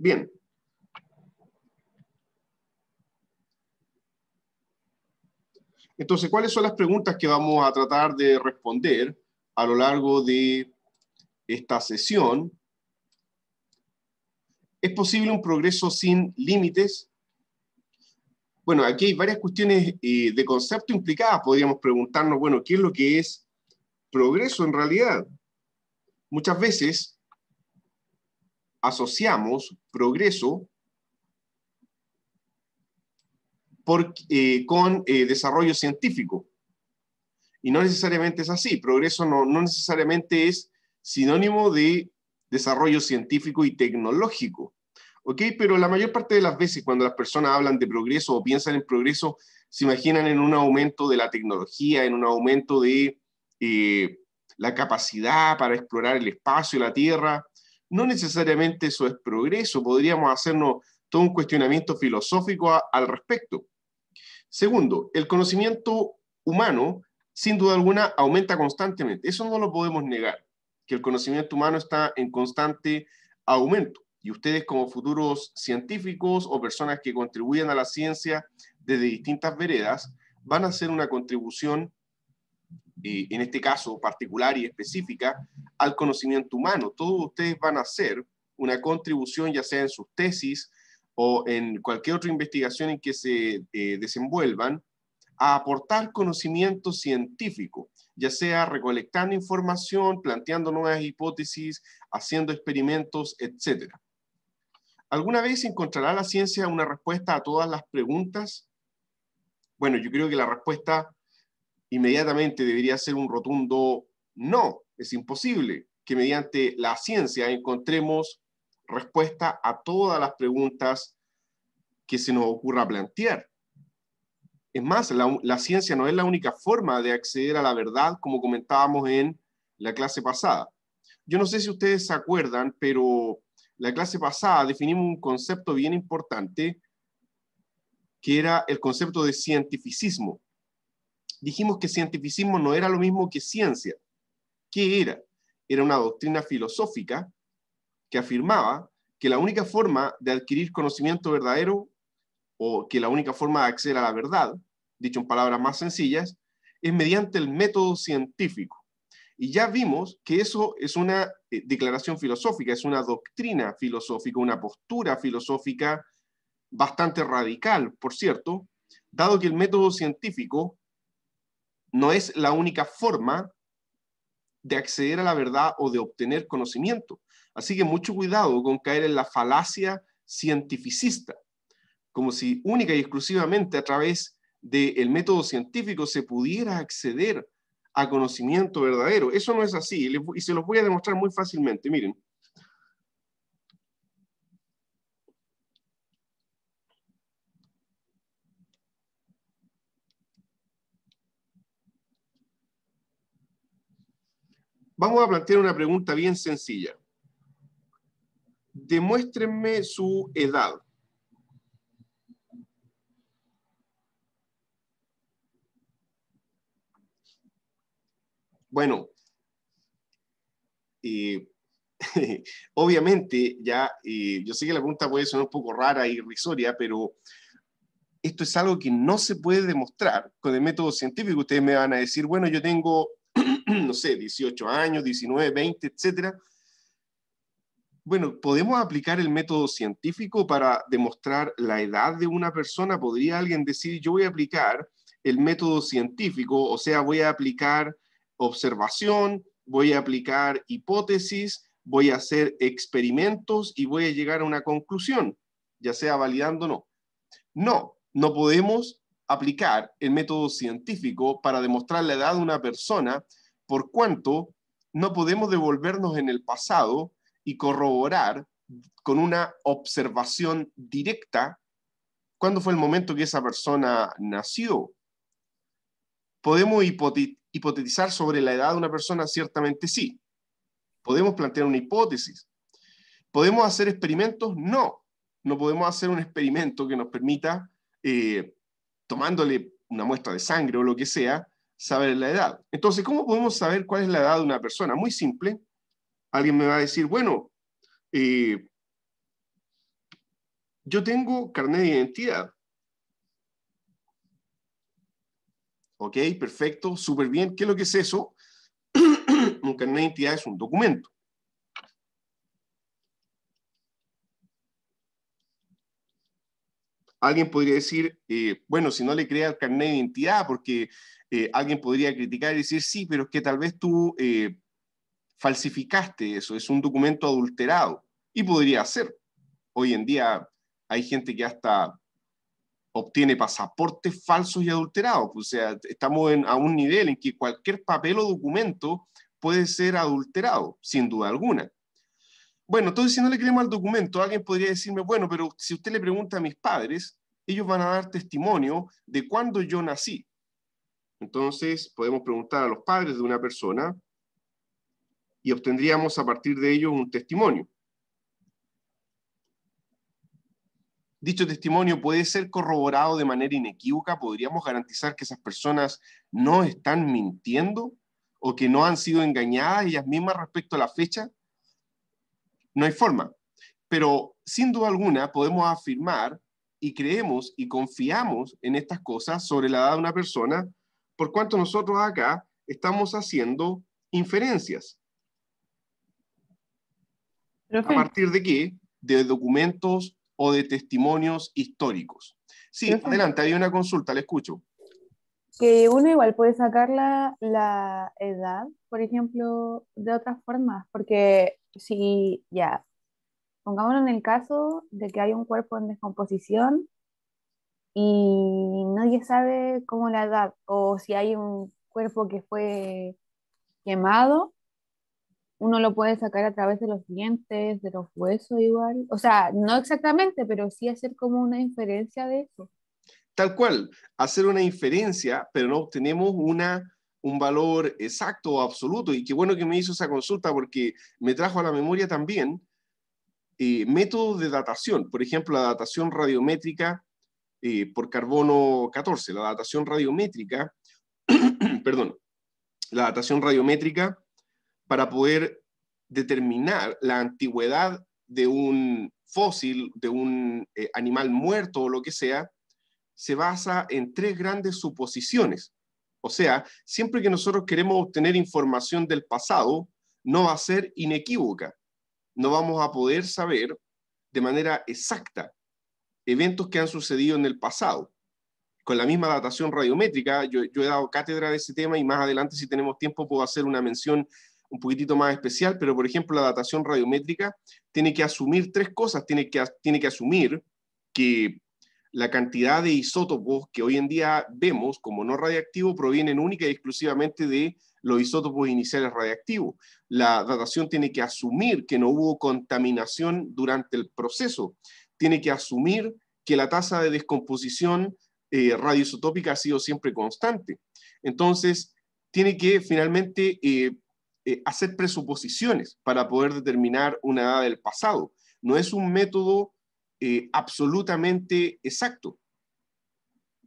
Bien. Entonces, ¿cuáles son las preguntas que vamos a tratar de responder a lo largo de esta sesión? ¿Es posible un progreso sin límites? Bueno, aquí hay varias cuestiones eh, de concepto implicadas. Podríamos preguntarnos, bueno, ¿qué es lo que es progreso en realidad? Muchas veces asociamos progreso eh, con eh, desarrollo científico. Y no necesariamente es así. Progreso no, necesariamente es sinónimo de desarrollo científico y tecnológico. ¿Ok? Pero la mayor parte de las veces cuando las personas hablan de progreso o piensan en progreso, se imaginan en un aumento de la tecnología, en un aumento de eh, la capacidad para explorar el espacio la Tierra, no necesariamente eso es progreso, podríamos hacernos todo un cuestionamiento filosófico al respecto. Segundo, el conocimiento humano, sin duda alguna, aumenta constantemente. Eso no lo podemos negar, que el conocimiento humano está en constante aumento. Y ustedes como futuros científicos o personas que contribuyen a la ciencia desde distintas veredas, van a hacer una contribución y eh, en este caso particular y específica, al conocimiento humano. Todos ustedes van a hacer una contribución, ya sea en sus tesis o en cualquier otra investigación en que se eh, desenvuelvan, a aportar conocimiento científico, ya sea recolectando información, planteando nuevas hipótesis, haciendo experimentos, etc. ¿Alguna vez encontrará la ciencia una respuesta a todas las preguntas? Bueno, yo creo que la respuesta inmediatamente debería ser un rotundo no. Es imposible que mediante la ciencia encontremos respuesta a todas las preguntas que se nos ocurra plantear. Es más, la, ciencia no es la única forma de acceder a la verdad, como comentábamos en la clase pasada. Yo no sé si ustedes se acuerdan, pero la clase pasada definimos un concepto bien importante, que era el concepto de cientificismo dijimos que cientificismo no era lo mismo que ciencia. ¿Qué era? Era una doctrina filosófica que afirmaba que la única forma de adquirir conocimiento verdadero o que la única forma de acceder a la verdad, dicho en palabras más sencillas, es mediante el método científico. Y ya vimos que eso es una eh, declaración filosófica, es una doctrina filosófica, una postura filosófica bastante radical, por cierto, dado que el método científico no es la única forma de acceder a la verdad o de obtener conocimiento. Así que mucho cuidado con caer en la falacia cientificista, como si única y exclusivamente a través del método científico se pudiera acceder a conocimiento verdadero. Eso no es así y se los voy a demostrar muy fácilmente. Miren, Vamos a plantear una pregunta bien sencilla. Demuéstrenme su edad. Bueno, obviamente ya, yo sé que la pregunta puede sonar un poco rara y irrisoria, pero esto es algo que no se puede demostrar con el método científico. Ustedes me van a decir, bueno, yo tengo no sé, 18 años, 19, 20, etcétera. Bueno, ¿podemos aplicar el método científico para demostrar la edad de una persona? ¿Podría alguien decir, yo voy a aplicar el método científico, o sea, voy a aplicar observación, voy a aplicar hipótesis, voy a hacer experimentos y voy a llegar a una conclusión, ya sea validando o no? No, no podemos aplicar el método científico para demostrar la edad de una persona, por cuanto no podemos devolvernos en el pasado y corroborar con una observación directa cuándo fue el momento que esa persona nació. ¿Podemos hipotetizar sobre la edad de una persona? Ciertamente sí. ¿Podemos plantear una hipótesis? ¿Podemos hacer experimentos? No. No podemos hacer un experimento que nos permita eh, tomándole una muestra de sangre o lo que sea, saber la edad. Entonces, ¿cómo podemos saber cuál es la edad de una persona? Muy simple. Alguien me va a decir, bueno, eh, yo tengo carnet de identidad. Ok, perfecto, súper bien. ¿Qué es lo que es eso? un carnet de identidad es un documento. Alguien podría decir, eh, bueno, si no le crea el carnet de identidad, porque eh, alguien podría criticar y decir, sí, pero es que tal vez tú eh, falsificaste eso, es un documento adulterado. Y podría ser. Hoy en día hay gente que hasta obtiene pasaportes falsos y adulterados. O sea, estamos a un nivel en que cualquier papel o documento puede ser adulterado, sin duda alguna bueno, entonces si no le creemos al documento, alguien podría decirme, bueno, pero si usted le pregunta a mis padres, ellos van a dar testimonio de cuándo yo nací. Entonces, podemos preguntar a los padres de una persona y obtendríamos a partir de ellos un testimonio. Dicho testimonio puede ser corroborado de manera inequívoca. ¿Podríamos garantizar que esas personas no están mintiendo o que no han sido engañadas ellas mismas respecto a la fecha? No hay forma. Pero sin duda alguna podemos afirmar y creemos y confiamos en estas cosas sobre la edad de una persona, por cuanto nosotros acá estamos haciendo inferencias. ¿A partir de qué? De documentos o de testimonios históricos. Sí, adelante, hay una consulta, le escucho. Que uno igual puede sacar la, la edad, por ejemplo, de otras formas, porque si ya, pongámonos en el caso de que hay un cuerpo en descomposición y nadie sabe cómo la edad, o si hay un cuerpo que fue quemado, uno lo puede sacar a través de los dientes, de los huesos igual. O sea, no exactamente, pero sí hacer como una inferencia de eso. Tal cual, hacer una inferencia, pero no obtenemos una un valor exacto o absoluto. Y qué bueno que me hizo esa consulta porque me trajo a la memoria también eh, métodos de datación. Por ejemplo, la datación radiométrica eh, por carbono 14, la datación radiométrica, perdón, la datación radiométrica para poder determinar la antigüedad de un fósil, de un eh, animal muerto o lo que sea, se basa en tres grandes suposiciones. O sea, siempre que nosotros queremos obtener información del pasado, no va a ser inequívoca. No vamos a poder saber de manera exacta eventos que han sucedido en el pasado. Con la misma datación radiométrica, yo, he dado cátedra de ese tema y más adelante, si tenemos tiempo, puedo hacer una mención un poquitito más especial, pero por ejemplo, la datación radiométrica tiene que asumir tres cosas. Tiene que, tiene que asumir que la cantidad de isótopos que hoy en día vemos como no radiactivos provienen única y exclusivamente de los isótopos iniciales radiactivos. La datación tiene que asumir que no hubo contaminación durante el proceso, tiene que asumir que la tasa de descomposición eh, radioisotópica ha sido siempre constante. Entonces, tiene que finalmente eh, eh, hacer presuposiciones para poder determinar una edad del pasado. No es un método eh, absolutamente exacto.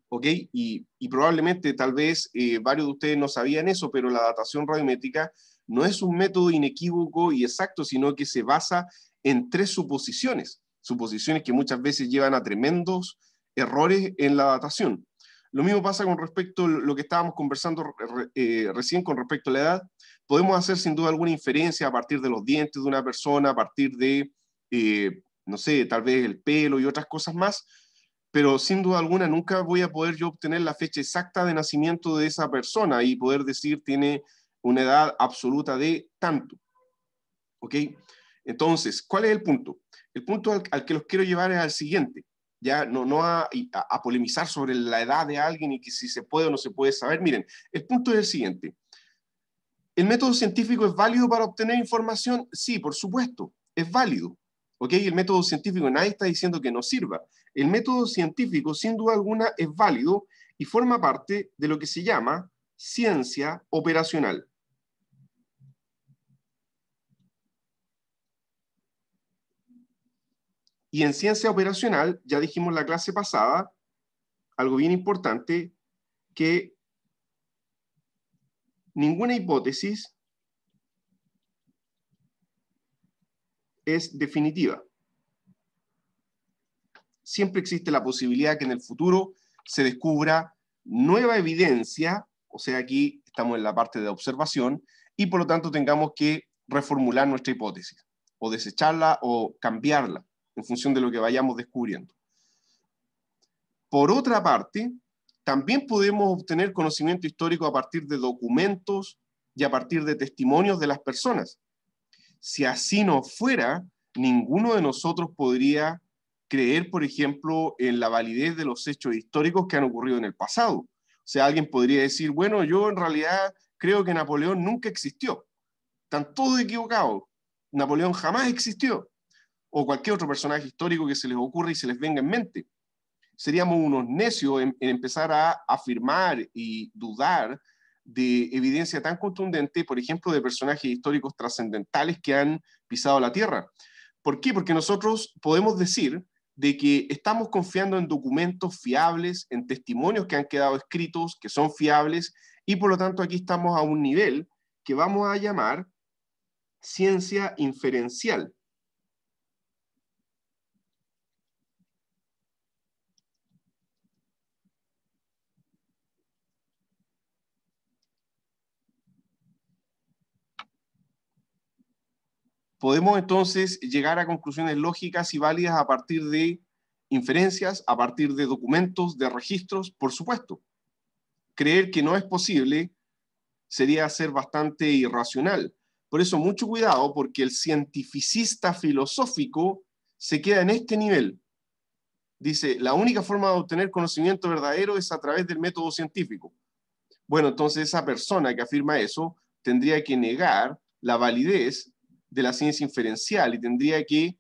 ¿Ok? Y, probablemente, tal vez, eh, varios de ustedes no sabían eso, pero la datación radiométrica no es un método inequívoco y exacto, sino que se basa en tres suposiciones, suposiciones que muchas veces llevan a tremendos errores en la datación. Lo mismo pasa con respecto a lo que estábamos conversando eh, recién con respecto a la edad. Podemos hacer sin duda alguna inferencia a partir de los dientes de una persona, a partir de eh, no sé, tal vez el pelo y otras cosas más, pero sin duda alguna nunca voy a poder yo obtener la fecha exacta de nacimiento de esa persona y poder decir tiene una edad absoluta de tanto. ¿Ok? Entonces, ¿cuál es el punto? El punto al, que los quiero llevar es al siguiente, ya no, no a, a, polemizar sobre la edad de alguien y que si se puede o no se puede saber. Miren, el punto es el siguiente. ¿El método científico es válido para obtener información? Sí, por supuesto, es válido. ¿Ok? El método científico, nadie está diciendo que no sirva. El método científico, sin duda alguna, es válido y forma parte de lo que se llama ciencia operacional. Y en ciencia operacional, ya dijimos la clase pasada, algo bien importante, que ninguna hipótesis es definitiva. Siempre existe la posibilidad que en el futuro se descubra nueva evidencia, o sea, aquí estamos en la parte de observación, y por lo tanto tengamos que reformular nuestra hipótesis, o desecharla o cambiarla en función de lo que vayamos descubriendo. Por otra parte, también podemos obtener conocimiento histórico a partir de documentos y a partir de testimonios de las personas. Si así no fuera, ninguno de nosotros podría creer, por ejemplo, en la validez de los hechos históricos que han ocurrido en el pasado. O sea, alguien podría decir, bueno, yo en realidad creo que Napoleón nunca existió. Están todos equivocados. Napoleón jamás existió. O cualquier otro personaje histórico que se les ocurra y se les venga en mente. Seríamos unos necios en, en empezar a afirmar y dudar de evidencia tan contundente, por ejemplo, de personajes históricos trascendentales que han pisado la Tierra. ¿Por qué? Porque nosotros podemos decir de que estamos confiando en documentos fiables, en testimonios que han quedado escritos, que son fiables, y por lo tanto aquí estamos a un nivel que vamos a llamar ciencia inferencial. podemos entonces llegar a conclusiones lógicas y válidas a partir de inferencias, a partir de documentos, de registros, por supuesto. Creer que no es posible sería ser bastante irracional. Por eso mucho cuidado, porque el cientificista filosófico se queda en este nivel. Dice, la única forma de obtener conocimiento verdadero es a través del método científico. Bueno, entonces esa persona que afirma eso tendría que negar la validez de la ciencia inferencial y tendría que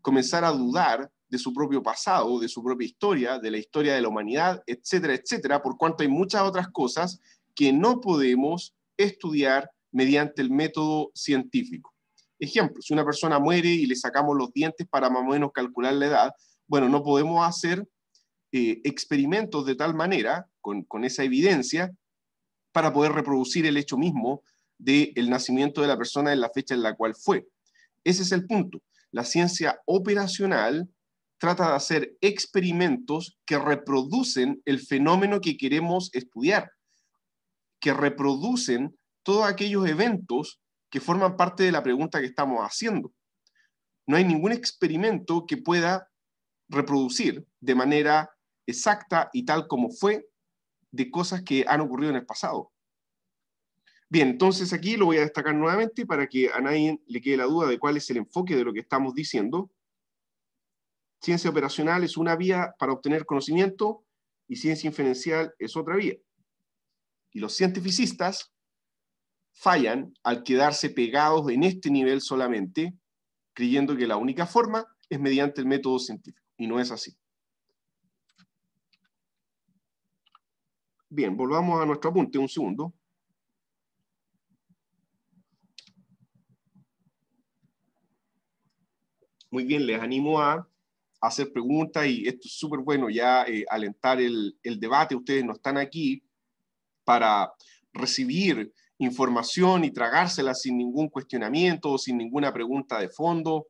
comenzar a dudar de su propio pasado, de su propia historia, de la historia de la humanidad, etcétera, etcétera, por cuanto hay muchas otras cosas que no podemos estudiar mediante el método científico. Ejemplo, si una persona muere y le sacamos los dientes para más o menos calcular la edad, bueno, no podemos hacer eh, experimentos de tal manera, con esa evidencia, para poder reproducir el hecho mismo del nacimiento de la persona en la fecha en la cual fue. Ese es el punto. La ciencia operacional trata de hacer experimentos que reproducen el fenómeno que queremos estudiar, que reproducen todos aquellos eventos que forman parte de la pregunta que estamos haciendo. No hay ningún experimento que pueda reproducir de manera exacta y tal como fue de cosas que han ocurrido en el pasado. Bien, entonces aquí lo voy a destacar nuevamente para que a nadie le quede la duda de cuál es el enfoque de lo que estamos diciendo. Ciencia operacional es una vía para obtener conocimiento y ciencia inferencial es otra vía. Y los cientificistas fallan al quedarse pegados en este nivel solamente, creyendo que la única forma es mediante el método científico, y no es así. Bien, volvamos a nuestro apunte un segundo. Muy bien, les animo a hacer preguntas y esto es súper bueno ya eh, alentar el, debate. Ustedes no están aquí para recibir información y tragársela sin ningún cuestionamiento o sin ninguna pregunta de fondo.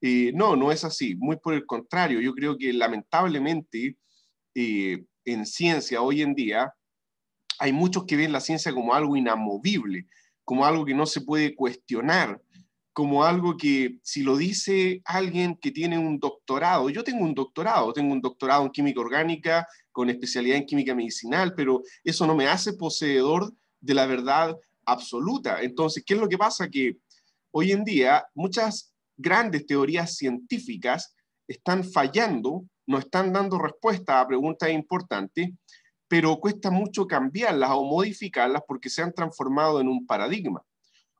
Eh, no, no es así. Muy por el contrario, yo creo que lamentablemente eh, en ciencia hoy en día hay muchos que ven la ciencia como algo inamovible, como algo que no se puede cuestionar, como algo que si lo dice alguien que tiene un doctorado, yo tengo un doctorado, tengo un doctorado en química orgánica con especialidad en química medicinal, pero eso no me hace poseedor de la verdad absoluta. Entonces, ¿qué es lo que pasa? Que hoy en día muchas grandes teorías científicas están fallando, no están dando respuesta a preguntas importantes, pero cuesta mucho cambiarlas o modificarlas porque se han transformado en un paradigma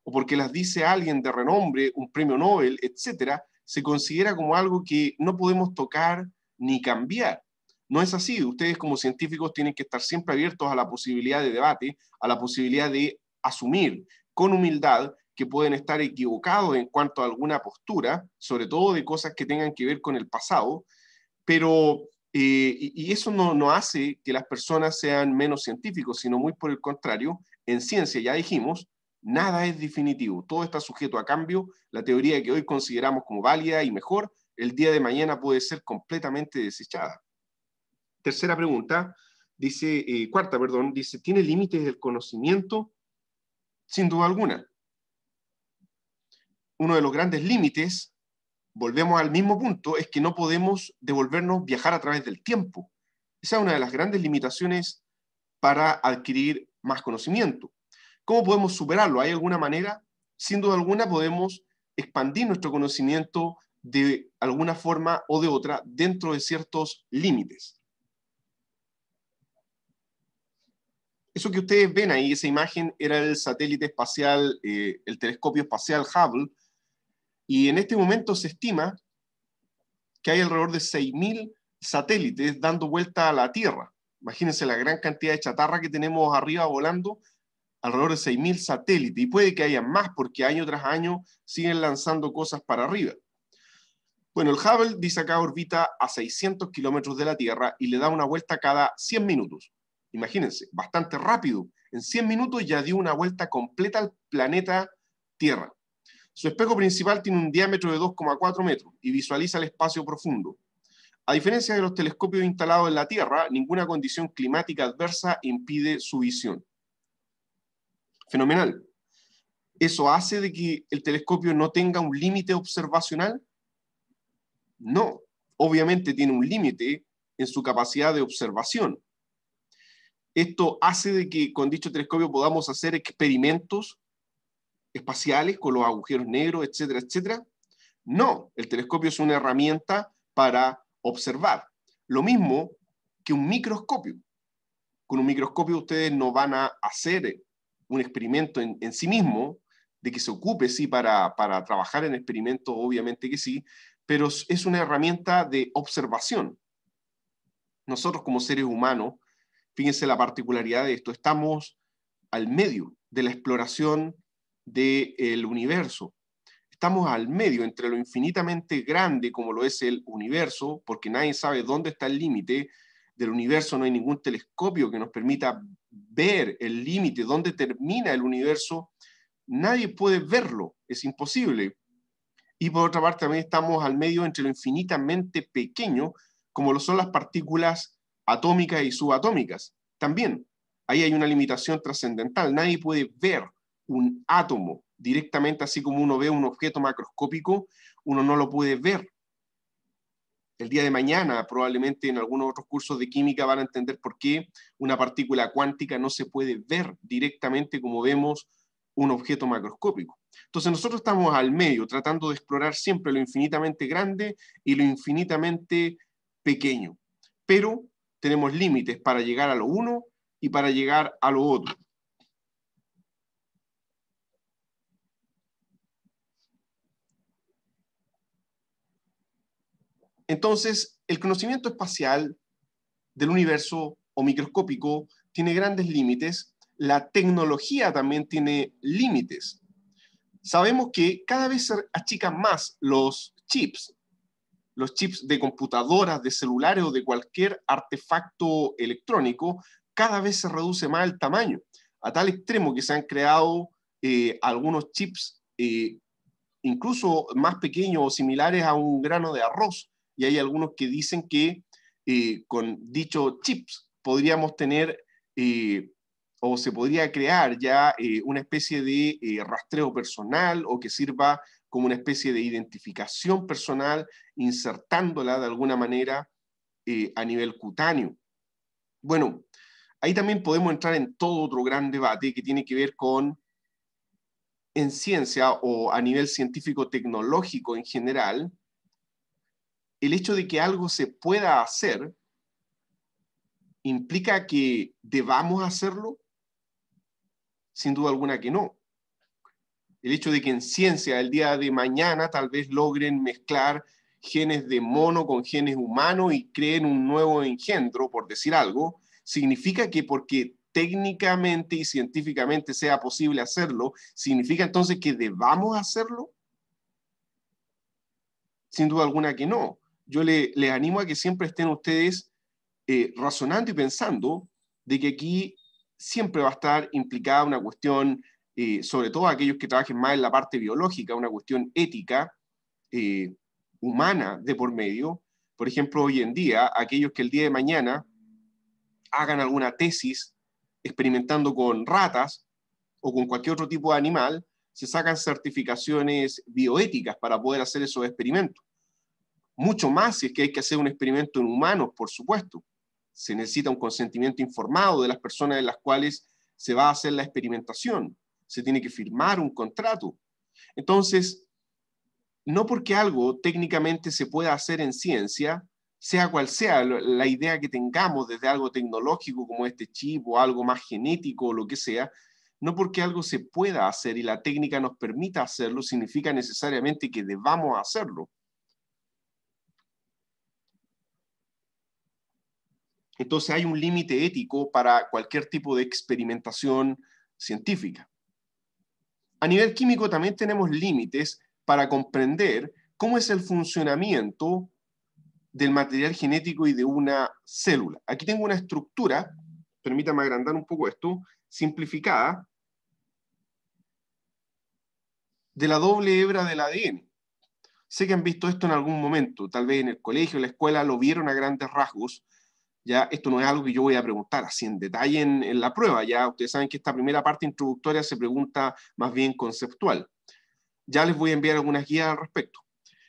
o porque las dice alguien de renombre, un premio Nobel, etcétera, se considera como algo que no podemos tocar ni cambiar. No es así. Ustedes como científicos tienen que estar siempre abiertos a la posibilidad de debate, a la posibilidad de asumir con humildad que pueden estar equivocados en cuanto a alguna postura, sobre todo de cosas que tengan que ver con el pasado, pero eh, y eso no, hace que las personas sean menos científicos, sino muy por el contrario, en ciencia ya dijimos, Nada es definitivo, todo está sujeto a cambio. La teoría que hoy consideramos como válida y mejor, el día de mañana puede ser completamente desechada. Tercera pregunta, dice, eh, cuarta, perdón, dice, ¿tiene límites del conocimiento? Sin duda alguna. Uno de los grandes límites, volvemos al mismo punto, es que no podemos devolvernos viajar a través del tiempo. Esa es una de las grandes limitaciones para adquirir más conocimiento. ¿Cómo podemos superarlo? ¿Hay alguna manera? Sin duda alguna podemos expandir nuestro conocimiento de alguna forma o de otra dentro de ciertos límites. Eso que ustedes ven ahí, esa imagen, era el satélite espacial, eh, el telescopio espacial Hubble, y en este momento se estima que hay alrededor de 6.000 satélites dando vuelta a la Tierra. Imagínense la gran cantidad de chatarra que tenemos arriba volando alrededor de 6.000 satélites, y puede que haya más porque año tras año siguen lanzando cosas para arriba. Bueno, el Hubble dice acá orbita a 600 kilómetros de la Tierra y le da una vuelta cada 100 minutos. Imagínense, bastante rápido. En 100 minutos ya dio una vuelta completa al planeta Tierra. Su espejo principal tiene un diámetro de 2,4 metros y visualiza el espacio profundo. A diferencia de los telescopios instalados en la Tierra, ninguna condición climática adversa impide su visión. Fenomenal. ¿Eso hace de que el telescopio no tenga un límite observacional? No, obviamente tiene un límite en su capacidad de observación. Esto hace de que con dicho telescopio podamos hacer experimentos espaciales con los agujeros negros, etcétera, etcétera. No, el telescopio es una herramienta para observar. Lo mismo que un microscopio. Con un microscopio ustedes no van a hacer un experimento en, sí mismo, de que se ocupe, sí, para, trabajar en experimentos, obviamente que sí, pero es una herramienta de observación. Nosotros como seres humanos, fíjense la particularidad de esto, estamos al medio de la exploración del universo. Estamos al medio entre lo infinitamente grande como lo es el universo, porque nadie sabe dónde está el límite del universo, no hay ningún telescopio que nos permita ver el límite, dónde termina el universo, nadie puede verlo, es imposible. Y por otra parte también estamos al medio entre lo infinitamente pequeño, como lo son las partículas atómicas y subatómicas. También ahí hay una limitación trascendental, nadie puede ver un átomo directamente, así como uno ve un objeto macroscópico, uno no lo puede ver el día de mañana probablemente en algunos otros cursos de química van a entender por qué una partícula cuántica no se puede ver directamente como vemos un objeto macroscópico. Entonces nosotros estamos al medio, tratando de explorar siempre lo infinitamente grande y lo infinitamente pequeño, pero tenemos límites para llegar a lo uno y para llegar a lo otro. Entonces, el conocimiento espacial del universo o microscópico tiene grandes límites, la tecnología también tiene límites. Sabemos que cada vez se achican más los chips, los chips de computadoras, de celulares o de cualquier artefacto electrónico, cada vez se reduce más el tamaño, a tal extremo que se han creado eh, algunos chips eh, incluso más pequeños o similares a un grano de arroz, y hay algunos que dicen que eh, con dicho chips podríamos tener eh, o se podría crear ya eh, una especie de rastreo personal o que sirva como una especie de identificación personal insertándola de alguna manera a nivel cutáneo. Bueno, ahí también podemos entrar en todo otro gran debate que tiene que ver con en ciencia o a nivel científico tecnológico en general, el hecho de que algo se pueda hacer implica que debamos hacerlo? Sin duda alguna que no. El hecho de que en ciencia el día de mañana tal vez logren mezclar genes de mono con genes humanos y creen un nuevo engendro, por decir algo, significa que porque técnicamente y científicamente sea posible hacerlo, significa entonces que debamos hacerlo? Sin duda alguna que no yo les animo a que siempre estén ustedes eh, razonando y pensando de que aquí siempre va a estar implicada una cuestión, eh, sobre todo aquellos que trabajen más en la parte biológica, una cuestión ética, eh, humana de por medio. Por ejemplo, hoy en día, aquellos que el día de mañana hagan alguna tesis experimentando con ratas o con cualquier otro tipo de animal, se sacan certificaciones bioéticas para poder hacer esos experimentos mucho más si es que hay que hacer un experimento en humanos, por supuesto. Se necesita un consentimiento informado de las personas de las cuales se va a hacer la experimentación. Se tiene que firmar un contrato. Entonces, no porque algo técnicamente se pueda hacer en ciencia, sea cual sea la idea que tengamos desde algo tecnológico como este chip o algo más genético o lo que sea, no porque algo se pueda hacer y la técnica nos permita hacerlo, significa necesariamente que debamos hacerlo. Entonces hay un límite ético para cualquier tipo de experimentación científica. A nivel químico también tenemos límites para comprender cómo es el funcionamiento del material genético y de una célula. Aquí tengo una estructura, permítame agrandar un poco esto, simplificada, de la doble hebra del ADN. Sé que han visto esto en algún momento, tal vez en el colegio, en la escuela, lo vieron a grandes rasgos, ya esto no es algo que yo voy a preguntar así en detalle en, la prueba. Ya ustedes saben que esta primera parte introductoria se pregunta más bien conceptual. Ya les voy a enviar algunas guías al respecto.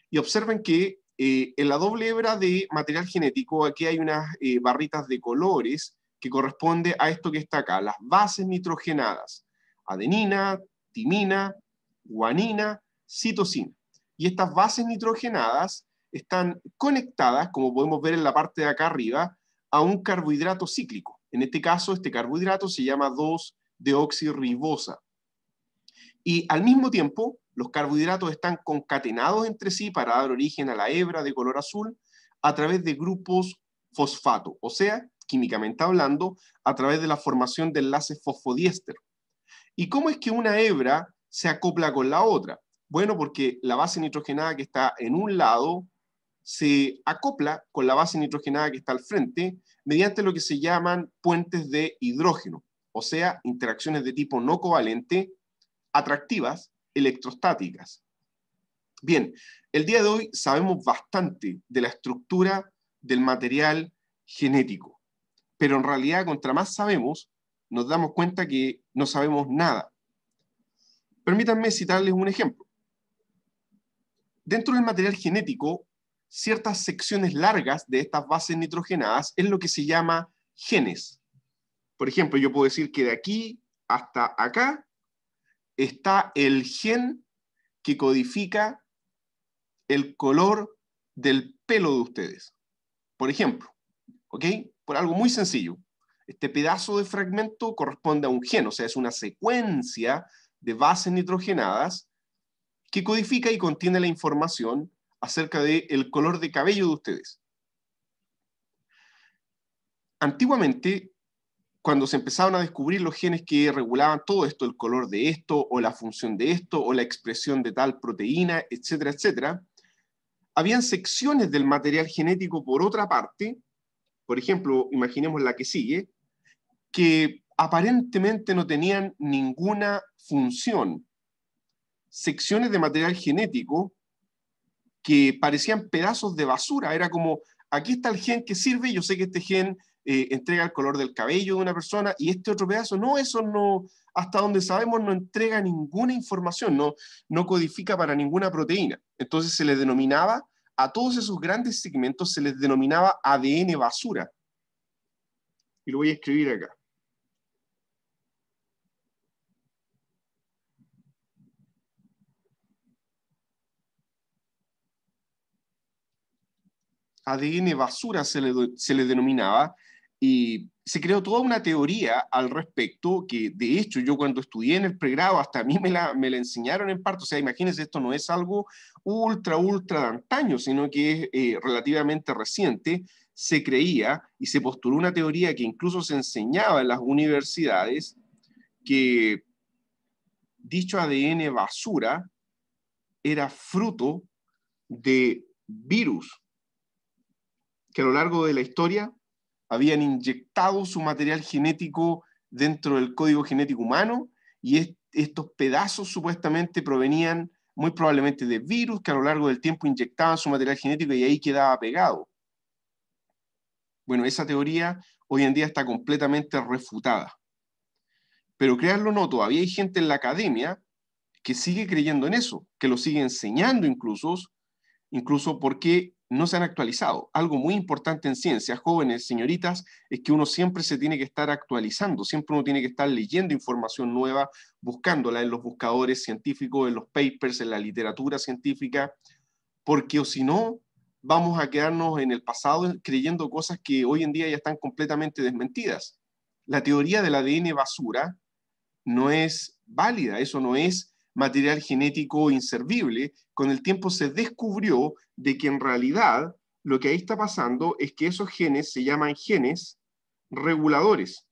Y observen que eh, en la doble hebra de material genético, aquí hay unas eh, barritas de colores que corresponde a esto que está acá, las bases nitrogenadas, adenina, timina, guanina, citosina. Y estas bases nitrogenadas están conectadas, como podemos ver en la parte de acá arriba, a un carbohidrato cíclico. En este caso, este carbohidrato se llama 2-deoxirribosa. Y al mismo tiempo, los carbohidratos están concatenados entre sí para dar origen a la hebra de color azul a través de grupos fosfato, o sea, químicamente hablando, a través de la formación de enlaces fosfodiéster. ¿Y cómo es que una hebra se acopla con la otra? Bueno, porque la base nitrogenada que está en un lado se acopla con la base nitrogenada que está al frente mediante lo que se llaman puentes de hidrógeno, o sea, interacciones de tipo no covalente, atractivas, electrostáticas. Bien, el día de hoy sabemos bastante de la estructura del material genético, pero en realidad contra más sabemos, nos damos cuenta que no sabemos nada. Permítanme citarles un ejemplo. Dentro del material genético ciertas secciones largas de estas bases nitrogenadas es lo que se llama genes. Por ejemplo, yo puedo decir que de aquí hasta acá está el gen que codifica el color del pelo de ustedes. Por ejemplo, ¿ok? Por algo muy sencillo. Este pedazo de fragmento corresponde a un gen, o sea, es una secuencia de bases nitrogenadas que codifica y contiene la información acerca del color de cabello de ustedes. Antiguamente, cuando se empezaban a descubrir los genes que regulaban todo esto, el color de esto, o la función de esto, o la expresión de tal proteína, etcétera, etcétera, habían secciones del material genético por otra parte, por ejemplo, imaginemos la que sigue, que aparentemente no tenían ninguna función. Secciones de material genético que parecían pedazos de basura. Era como, aquí está el gen que sirve, yo sé que este gen eh, entrega el color del cabello de una persona y este otro pedazo, no, eso no, hasta donde sabemos, no entrega ninguna información, no, no codifica para ninguna proteína. Entonces se les denominaba, a todos esos grandes segmentos se les denominaba ADN basura. Y lo voy a escribir acá. ADN basura se le, denominaba, y se creó toda una teoría al respecto que de hecho yo cuando estudié en el pregrado hasta a mí me la, enseñaron en parte, o sea, imagínense, esto no es algo ultra, ultra de antaño, sino que es eh, relativamente reciente, se creía y se postuló una teoría que incluso se enseñaba en las universidades que dicho ADN basura era fruto de virus que a lo largo de la historia habían inyectado su material genético dentro del código genético humano y estos pedazos supuestamente provenían muy probablemente de virus que a lo largo del tiempo inyectaban su material genético y ahí quedaba pegado. Bueno, esa teoría hoy en día está completamente refutada. Pero créanlo o no, todavía hay gente en la academia que sigue creyendo en eso, que lo sigue enseñando incluso, incluso porque no se han actualizado. Algo muy importante en ciencias, jóvenes, señoritas, es que uno siempre se tiene que estar actualizando, siempre uno tiene que estar leyendo información nueva, buscándola en los buscadores científicos, en los papers, en la literatura científica, porque o si no, vamos a quedarnos en el pasado creyendo cosas que hoy en día ya están completamente desmentidas. La teoría del ADN basura no es válida, eso no es material genético inservible, con el tiempo se descubrió de que en realidad lo que ahí está pasando es que esos genes se llaman genes reguladores.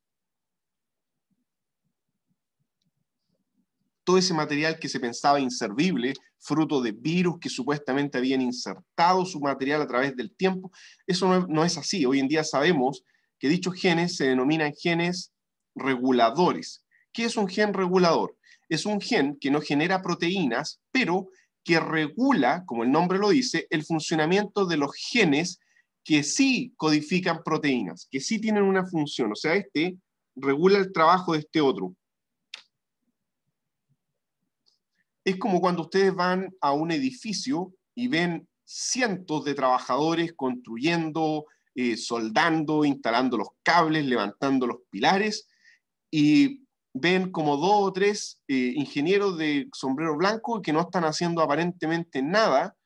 Todo ese material que se pensaba inservible, fruto de virus que supuestamente habían insertado su material a través del tiempo, eso no, es así. Hoy en día sabemos que dichos genes se denominan genes reguladores. ¿Qué es un gen regulador? es un gen que no genera proteínas, pero que regula, como el nombre lo dice, el funcionamiento de los genes que sí codifican proteínas, que sí tienen una función. O sea, este regula el trabajo de este otro. Es como cuando ustedes van a un edificio y ven cientos de trabajadores construyendo, eh, soldando, instalando los cables, levantando los pilares, y ven como dos o tres eh, ingenieros de sombrero blanco que no están haciendo aparentemente nada,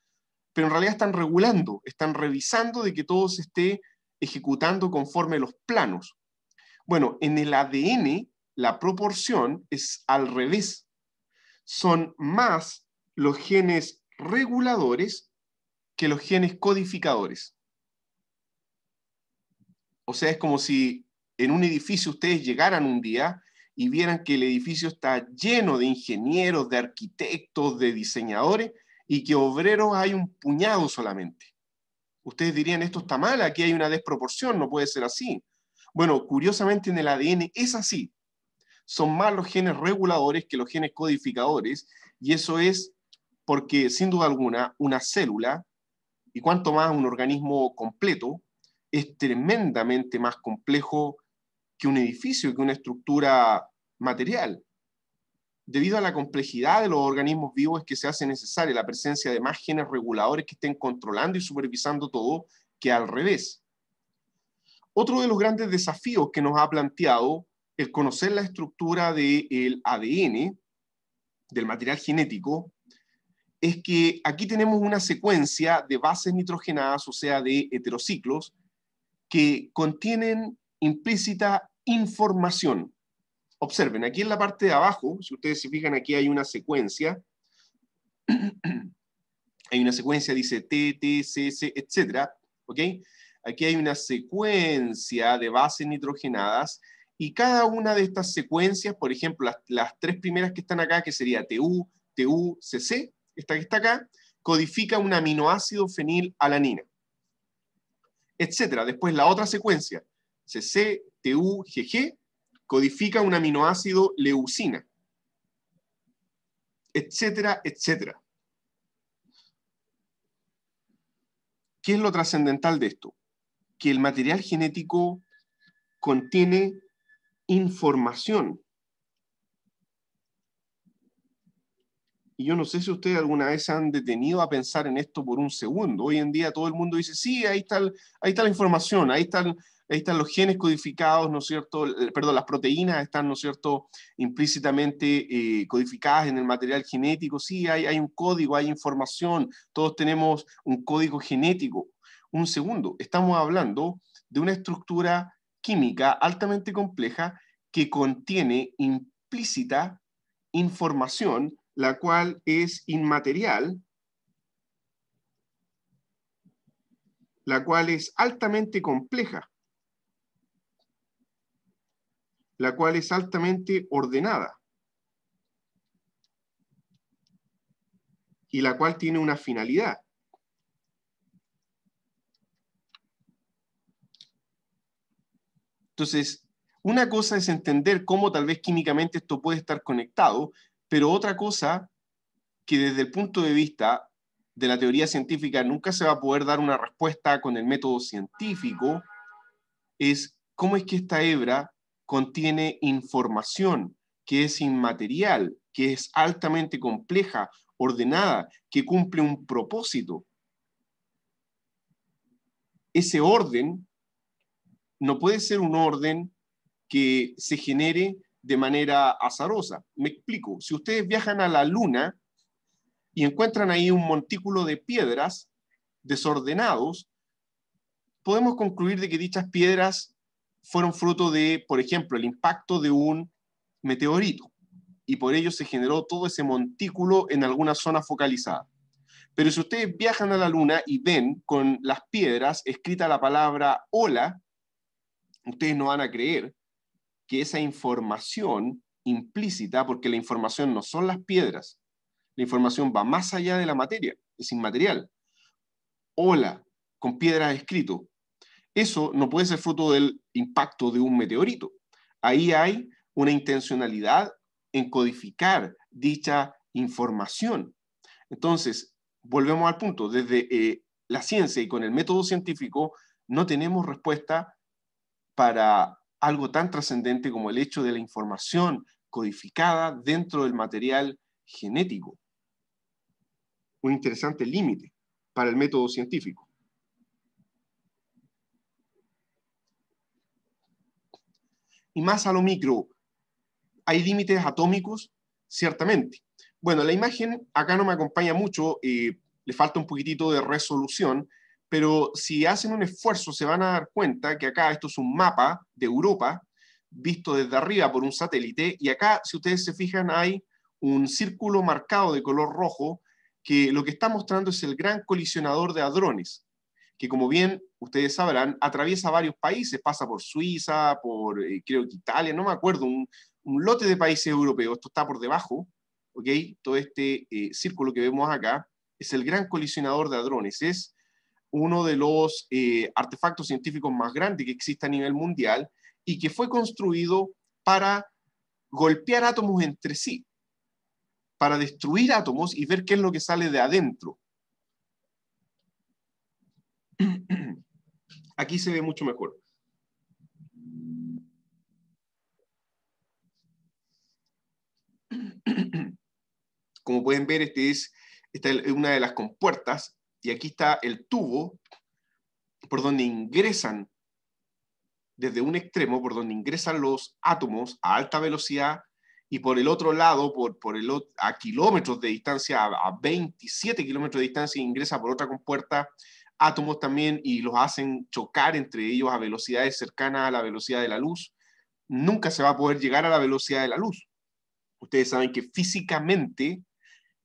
pero en realidad están regulando, están revisando de que todo se esté ejecutando conforme los planos. Bueno, en el ADN la proporción es al revés. Son más los genes reguladores que los genes codificadores. O sea, es como si en un edificio ustedes llegaran un día y vieran que el edificio está lleno de ingenieros, de arquitectos, de diseñadores y que obreros hay un puñado solamente. Ustedes dirían, esto está mal, aquí hay una desproporción, no puede ser así. Bueno, curiosamente en el ADN es así. Son más los genes reguladores que los genes codificadores y eso es porque sin duda alguna una célula y cuanto más un organismo completo es tremendamente más complejo que un edificio, que una estructura material. Debido a la complejidad de los organismos vivos es que se hace necesaria la presencia de más genes reguladores que estén controlando y supervisando todo que al revés. Otro de los grandes desafíos que nos ha planteado el conocer la estructura del ADN, del material genético, es que aquí tenemos una secuencia de bases nitrogenadas, o sea, de heterociclos, que contienen implícita información. Observen, aquí en la parte de abajo, si ustedes se fijan, aquí hay una secuencia. hay una secuencia, dice T, T, C, C, etc. ¿Ok? Aquí hay una secuencia de bases nitrogenadas y cada una de estas secuencias, por ejemplo, las, tres primeras que están acá, que sería TU, TU, CC, esta que está acá, codifica un aminoácido fenilalanina, etcétera. Después la otra secuencia, CC, TU, GG, codifica un aminoácido leucina, etcétera, etcétera. ¿Qué es lo trascendental de esto? Que el material genético contiene información. Y yo no sé si ustedes alguna vez han detenido a pensar en esto por un segundo. Hoy en día todo el mundo dice, sí, ahí está, ahí está la información, ahí el ahí están los genes codificados, ¿no es cierto? Eh, perdón, las proteínas están, ¿no es cierto?, implícitamente eh, codificadas en el material genético. Sí, hay, hay un código, hay información, todos tenemos un código genético. Un segundo, estamos hablando de una estructura química altamente compleja que contiene implícita información, la cual es inmaterial, la cual es altamente compleja. la cual es altamente ordenada y la cual tiene una finalidad. Entonces, una cosa es entender cómo tal vez químicamente esto puede estar conectado, pero otra cosa que desde el punto de vista de la teoría científica nunca se va a poder dar una respuesta con el método científico es cómo es que esta hebra contiene información que es inmaterial, que es altamente compleja, ordenada, que cumple un propósito. Ese orden no puede ser un orden que se genere de manera azarosa. Me explico, si ustedes viajan a la luna y encuentran ahí un montículo de piedras desordenados, podemos concluir de que dichas piedras fueron fruto de, por ejemplo, el impacto de un meteorito. Y por ello se generó todo ese montículo en alguna zona focalizada. Pero si ustedes viajan a la Luna y ven con las piedras escrita la palabra hola, ustedes no van a creer que esa información implícita, porque la información no son las piedras, la información va más allá de la materia, es inmaterial. Hola, con piedras escrito, eso no puede ser fruto del impacto de un meteorito. Ahí hay una intencionalidad en codificar dicha información. Entonces, volvemos al punto, desde eh, la ciencia y con el método científico no tenemos respuesta para algo tan trascendente como el hecho de la información codificada dentro del material genético. Un interesante límite para el método científico. y más a lo micro. ¿Hay límites atómicos? Ciertamente. Bueno, la imagen acá no me acompaña mucho, y eh, le falta un poquitito de resolución, pero si hacen un esfuerzo se van a dar cuenta que acá esto es un mapa de Europa visto desde arriba por un satélite y acá, si ustedes se fijan, hay un círculo marcado de color rojo que lo que está mostrando es el gran colisionador de hadrones que como bien ustedes sabrán, atraviesa varios países, pasa por Suiza, por eh, creo que Italia, no me acuerdo, un, lote de países europeos, esto está por debajo, ¿ok? Todo este eh, círculo que vemos acá es el gran colisionador de hadrones, es uno de los eh, artefactos científicos más grandes que existe a nivel mundial y que fue construido para golpear átomos entre sí, para destruir átomos y ver qué es lo que sale de adentro. Aquí se ve mucho mejor. Como pueden ver, este es, esta es una de las compuertas y aquí está el tubo por donde ingresan, desde un extremo, por donde ingresan los átomos a alta velocidad y por el otro lado, por, por el, a kilómetros de distancia, a, a 27 kilómetros de distancia, ingresa por otra compuerta átomos también y los hacen chocar entre ellos a velocidades cercanas a la velocidad de la luz, nunca se va a poder llegar a la velocidad de la luz. Ustedes saben que físicamente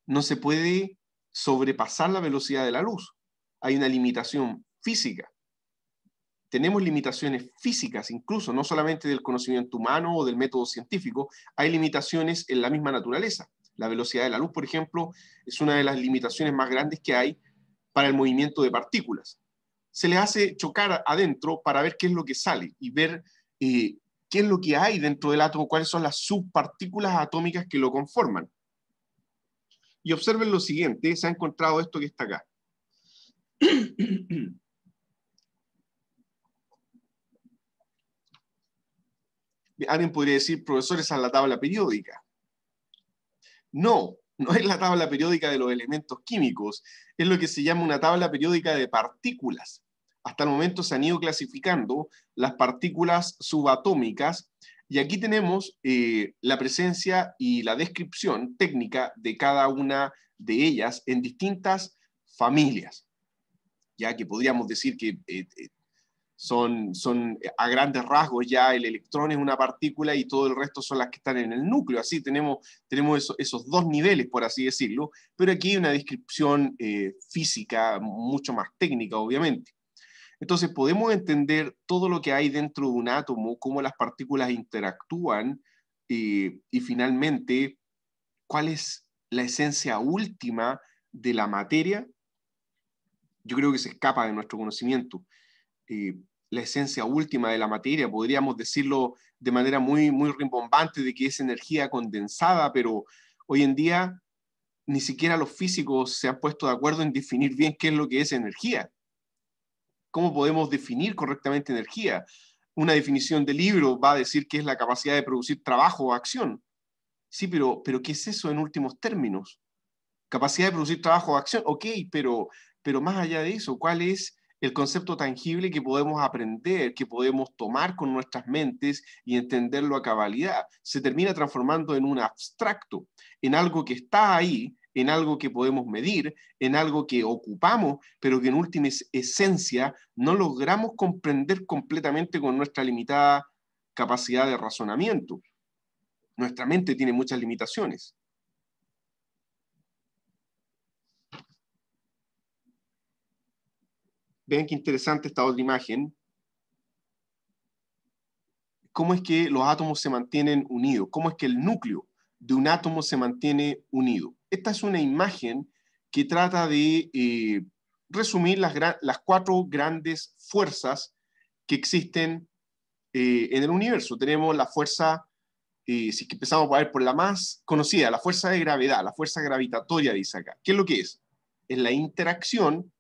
no se puede sobrepasar la velocidad de la luz. Hay una limitación física. Tenemos limitaciones físicas, incluso no solamente del conocimiento humano o del método científico, hay limitaciones en la misma naturaleza. La velocidad de la luz, por ejemplo, es una de las limitaciones más grandes que hay para el movimiento de partículas. Se le hace chocar adentro para ver qué es lo que sale y ver eh, qué es lo que hay dentro del átomo, cuáles son las subpartículas atómicas que lo conforman. Y observen lo siguiente, se ha encontrado esto que está acá. Alguien podría decir, profesor, esa es la tabla periódica. No, no es la tabla periódica de los elementos químicos, es lo que se llama una tabla periódica de partículas. Hasta el momento se han ido clasificando las partículas subatómicas y aquí tenemos eh, la presencia y la descripción técnica de cada una de ellas en distintas familias, ya que podríamos decir que eh, eh, son, eh, a grandes rasgos ya el electrón es una partícula y todo el resto son las que están en el núcleo. Así tenemos, esos dos niveles, por así decirlo, pero aquí hay una descripción eh, física mucho más técnica, obviamente. Entonces podemos entender todo lo que hay dentro de un átomo, cómo las partículas interactúan y finalmente cuál es la esencia última de la materia. Yo creo que se escapa de nuestro conocimiento eh, la esencia última de la materia, podríamos decirlo de manera muy, muy rimbombante de que es energía condensada, pero hoy en día ni siquiera los físicos se han puesto de acuerdo en definir bien qué es lo que es energía. ¿Cómo podemos definir correctamente energía? Una definición de libro va a decir que es la capacidad de producir trabajo o acción. Sí, pero, pero ¿qué es eso en últimos términos? Capacidad de producir trabajo o acción, ok, pero, pero más allá de eso, ¿cuál es el concepto tangible que podemos aprender, que podemos tomar con nuestras mentes y entenderlo a cabalidad. Se termina transformando en un abstracto, en algo que está ahí, en algo que podemos medir, en algo que ocupamos, pero que en última esencia no logramos comprender completamente con nuestra limitada capacidad de razonamiento. Nuestra mente tiene muchas limitaciones. Vean qué interesante esta otra imagen. ¿Cómo es que los átomos se mantienen unidos? ¿Cómo es que el núcleo de un átomo se mantiene unido? Esta es una imagen que trata de eh, resumir las, cuatro grandes fuerzas que existen eh, en el universo. Tenemos la fuerza, eh, si empezamos a ver por la más conocida, la fuerza de gravedad, la fuerza gravitatoria, dice acá. ¿Qué es lo que es? Es la interacción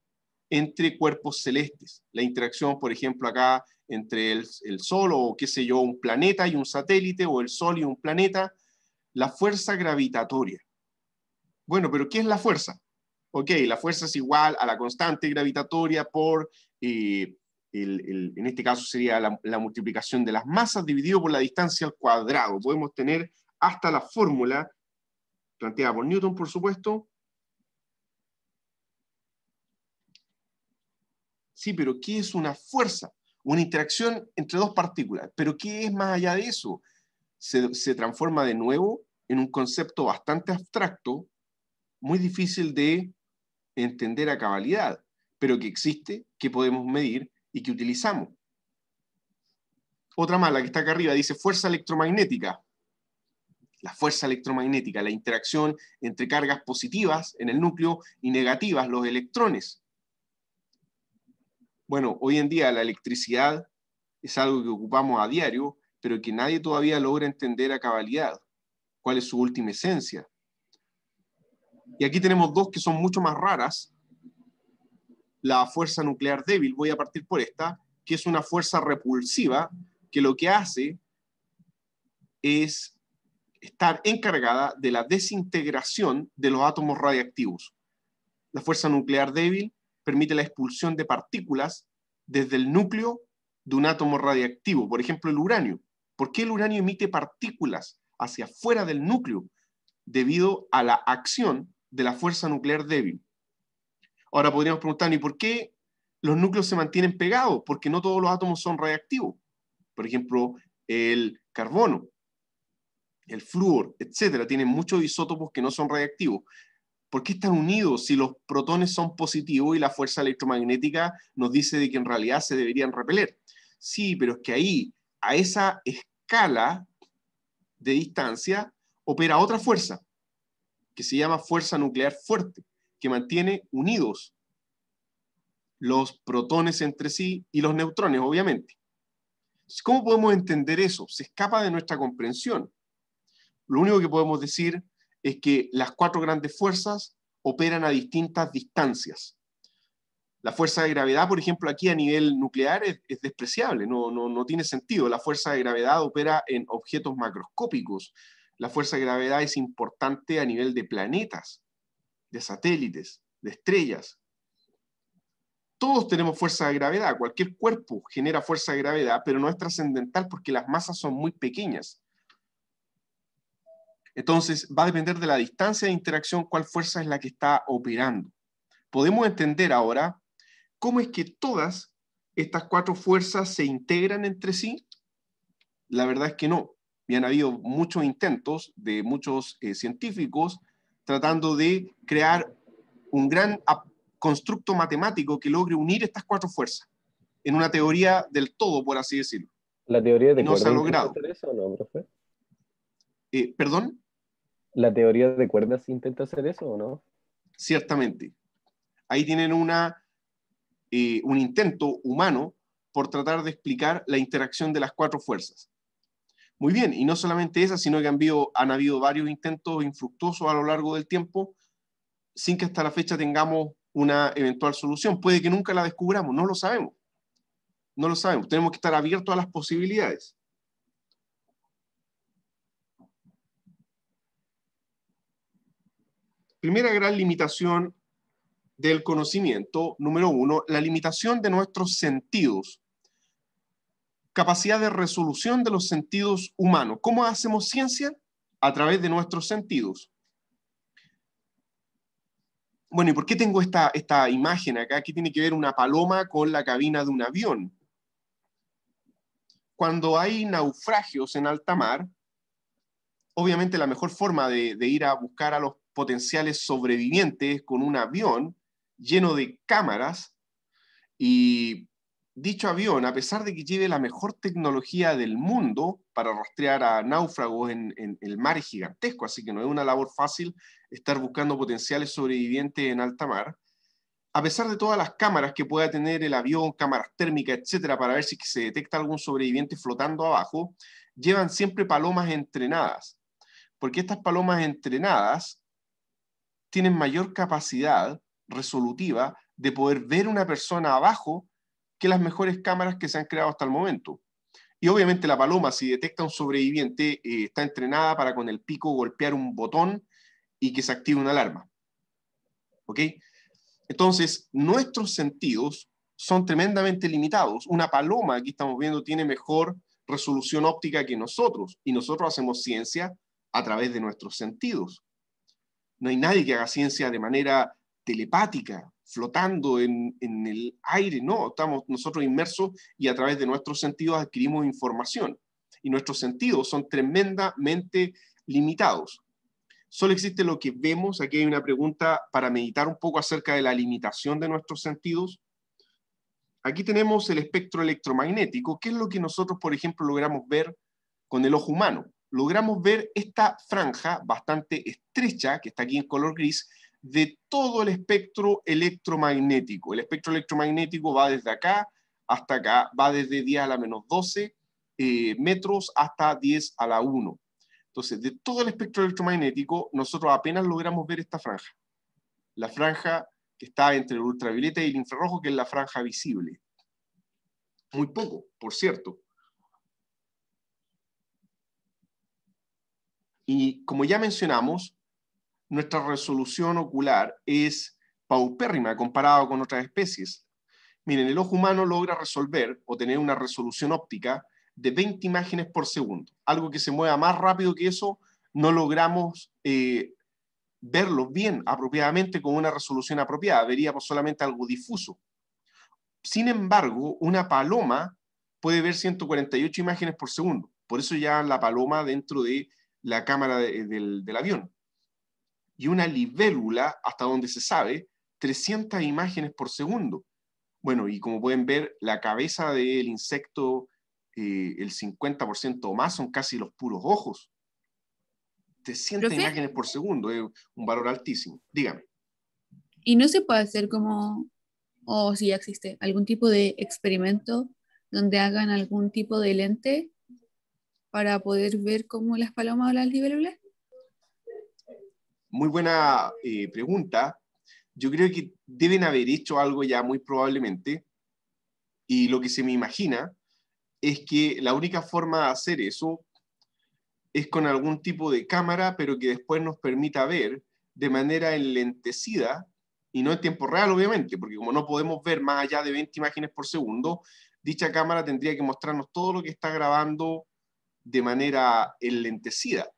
entre cuerpos celestes. La interacción, por ejemplo, acá entre el, Sol o, qué sé yo, un planeta y un satélite, o el Sol y un planeta, la fuerza gravitatoria. Bueno, pero ¿qué es la fuerza? Ok, la fuerza es igual a la constante gravitatoria por, eh, en este caso sería la, la multiplicación de las masas dividido por la distancia al cuadrado. Podemos tener hasta la fórmula planteada por Newton, por supuesto, Sí, pero ¿qué es una fuerza? Una interacción entre dos partículas. Pero ¿qué es más allá de eso? Se, transforma de nuevo en un concepto bastante abstracto, muy difícil de entender a cabalidad, pero que existe, que podemos medir y que utilizamos. Otra mala que está acá arriba dice fuerza electromagnética. La fuerza electromagnética, la interacción entre cargas positivas en el núcleo y negativas, los electrones. Bueno, hoy en día la electricidad es algo que ocupamos a diario, pero que nadie todavía logra entender a cabalidad cuál es su última esencia. Y aquí tenemos dos que son mucho más raras. La fuerza nuclear débil, voy a partir por esta, que es una fuerza repulsiva que lo que hace es estar encargada de la desintegración de los átomos radiactivos. La fuerza nuclear débil permite la expulsión de partículas desde el núcleo de un átomo radiactivo, por ejemplo el uranio. ¿Por qué el uranio emite partículas hacia afuera del núcleo? Debido a la acción de la fuerza nuclear débil. Ahora podríamos preguntar, ¿y por qué los núcleos se mantienen pegados? Porque no todos los átomos son radiactivos. Por ejemplo, el carbono, el flúor, etcétera, tienen muchos isótopos que no son radiactivos, ¿Por qué están unidos si los protones son positivos y la fuerza electromagnética nos dice de que en realidad se deberían repeler? Sí, pero es que ahí, a esa escala de distancia, opera otra fuerza, que se llama fuerza nuclear fuerte, que mantiene unidos los protones entre sí y los neutrones, obviamente. ¿Cómo podemos entender eso? Se escapa de nuestra comprensión. Lo único que podemos decir es que las cuatro grandes fuerzas operan a distintas distancias. La fuerza de gravedad, por ejemplo, aquí a nivel nuclear es, despreciable, no, no, no tiene sentido. La fuerza de gravedad opera en objetos macroscópicos. La fuerza de gravedad es importante a nivel de planetas, de satélites, de estrellas, todos tenemos fuerza de gravedad, cualquier cuerpo genera fuerza de gravedad, pero no es trascendental porque las masas son muy pequeñas. Entonces, va a depender de la distancia de interacción cuál fuerza es la que está operando. Podemos entender ahora cómo es que todas estas cuatro fuerzas se integran entre sí. La verdad es que no. Y han habido muchos intentos de muchos eh, científicos tratando de crear un gran constructo matemático que logre unir estas cuatro fuerzas en una teoría del todo, por así decirlo. La teoría de no se ha logrado. Eso, no, profe? Eh, ¿Perdón? ¿La teoría de cuerdas intenta hacer eso o no? Ciertamente. Ahí tienen una, eh, un intento humano por tratar de explicar la interacción de las cuatro fuerzas. Muy bien, y no solamente esa, sino que han habido varios intentos infructuosos a lo largo del tiempo, sin que hasta la fecha tengamos una eventual solución. Puede que nunca la descubramos, no lo sabemos. No lo sabemos. Tenemos que estar abiertos a las posibilidades. primera gran limitación del conocimiento, número uno, la limitación de nuestros sentidos, capacidad de resolución de los sentidos humanos. ¿Cómo hacemos ciencia? A través de nuestros sentidos. Bueno, ¿y por qué tengo esta, esta imagen acá? que tiene que ver una paloma con la cabina de un avión. Cuando hay naufragios en alta mar, obviamente la mejor forma de ir a buscar a los potenciales sobrevivientes con un avión lleno de cámaras y dicho avión, a pesar de que lleve la mejor tecnología del mundo para rastrear a náufragos en, el mar gigantesco, así que no es una labor fácil estar buscando potenciales sobrevivientes en alta mar. A pesar de todas las cámaras que pueda tener el avión, cámaras térmicas, etcétera, para ver si se detecta algún sobreviviente flotando abajo, llevan siempre palomas entrenadas, porque estas palomas entrenadas tienen mayor capacidad resolutiva de poder ver una persona abajo que las mejores cámaras que se han creado hasta el momento. Y obviamente la paloma, si detecta un sobreviviente, eh, está entrenada para con el pico golpear un botón y que se active una alarma. ¿Ok? Entonces, nuestros sentidos son tremendamente limitados. Una paloma, aquí estamos viendo, tiene mejor resolución óptica que nosotros y nosotros hacemos ciencia a través de nuestros sentidos. No hay nadie que haga ciencia de manera telepática, flotando en, el aire, no, estamos nosotros inmersos y a través de nuestros sentidos adquirimos información. Y nuestros sentidos son tremendamente limitados. Solo existe lo que vemos. Aquí hay una pregunta para meditar un poco acerca de la limitación de nuestros sentidos. Aquí tenemos el espectro electromagnético. ¿Qué es lo que nosotros, por ejemplo, logramos ver con el ojo humano? logramos ver esta franja bastante estrecha, que está aquí en color gris, de todo el espectro electromagnético. El espectro electromagnético va desde acá hasta acá, va desde 10 a la menos 12 eh, metros hasta 10 a la 1. Entonces, de todo el espectro electromagnético, nosotros apenas logramos ver esta franja. La franja que está entre el ultravioleta y el infrarrojo, que es la franja visible. Muy poco, por cierto. Y como ya mencionamos, nuestra resolución ocular es paupérrima comparado con otras especies. Miren, el ojo humano logra resolver o tener una resolución óptica de 20 imágenes por segundo. Algo que se mueva más rápido que eso, no logramos eh, verlo bien, apropiadamente, con una resolución apropiada. Veríamos solamente algo difuso. Sin embargo, una paloma puede ver 148 imágenes por segundo. Por eso ya la paloma dentro de la cámara del, avión. Y una libélula, hasta donde se sabe, 300 imágenes por segundo. Bueno, y como pueden ver, la cabeza del insecto, eh, el 50% o más son casi los puros ojos. 300 imágenes por segundo, es un valor altísimo. Dígame. ¿Y no se puede hacer como, o si ya existe, algún tipo de experimento donde hagan algún tipo de lente para poder ver cómo las palomas o las libélulas? Muy buena eh, pregunta. Yo creo que deben haber hecho algo ya muy probablemente. Y lo que se me imagina es que la única forma de hacer eso es con algún tipo de cámara, pero que después nos permita ver de manera enlentecida y no en tiempo real, obviamente, porque como no podemos ver más allá de 20 imágenes por segundo, dicha cámara tendría que mostrarnos todo lo que está grabando de manera enlentecida.